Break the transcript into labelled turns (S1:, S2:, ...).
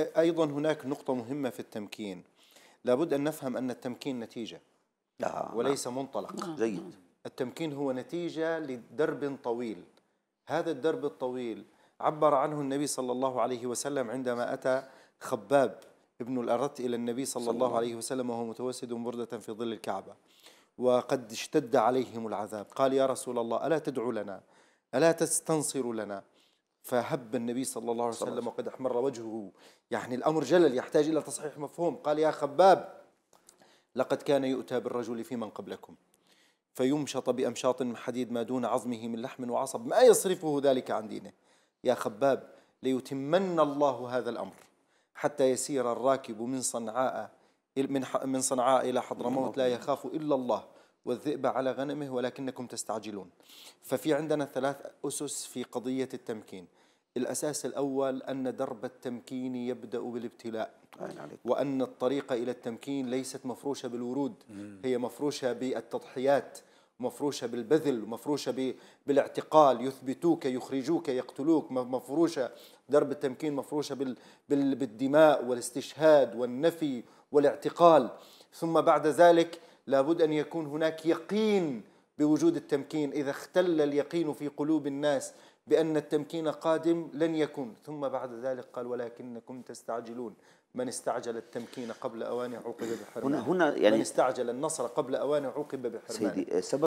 S1: أيضا هناك نقطة مهمة في التمكين لابد أن نفهم أن التمكين نتيجة آه وليس نعم. منطلق نعم. جيد التمكين هو نتيجة لدرب طويل هذا الدرب الطويل عبر عنه النبي صلى الله عليه وسلم عندما أتى خباب ابن الأرت إلى النبي صلى, صلى الله عليه وسلم وهو متوسد بردة في ظل الكعبة وقد اشتد عليهم العذاب قال يا رسول الله ألا تدعو لنا ألا تستنصر لنا فهب النبي صلى الله عليه وسلم وقد احمر وجهه يعني الأمر جلل يحتاج إلى تصحيح مفهوم قال يا خباب لقد كان يؤتى بالرجل في من قبلكم فيمشط بأمشاط من حديد ما دون عظمه من لحم وعصب ما يصرفه ذلك عن دينه يا خباب ليتمن الله هذا الأمر حتى يسير الراكب من صنعاء من صنعاء إلى حضرموت لا يخاف إلا الله والذئب على غنمه ولكنكم تستعجلون ففي عندنا ثلاث أسس في قضية التمكين الأساس الأول أن درب التمكين يبدأ بالابتلاء وأن الطريقة إلى التمكين ليست مفروشة بالورود هي مفروشة بالتضحيات مفروشة بالبذل مفروشة بالاعتقال يثبتوك يخرجوك يقتلوك مفروشة درب التمكين مفروشة بالدماء والاستشهاد والنفي والاعتقال ثم بعد ذلك لابد أن يكون هناك يقين بوجود التمكين إذا اختل اليقين في قلوب الناس بأن التمكين قادم لن يكون ثم بعد ذلك قال ولكنكم تستعجلون من استعجل التمكين قبل أوانه عوقب بحرمان هنا, هنا يعني من استعجل النصر قبل أوانه عوقب بحرمان سيدي سبب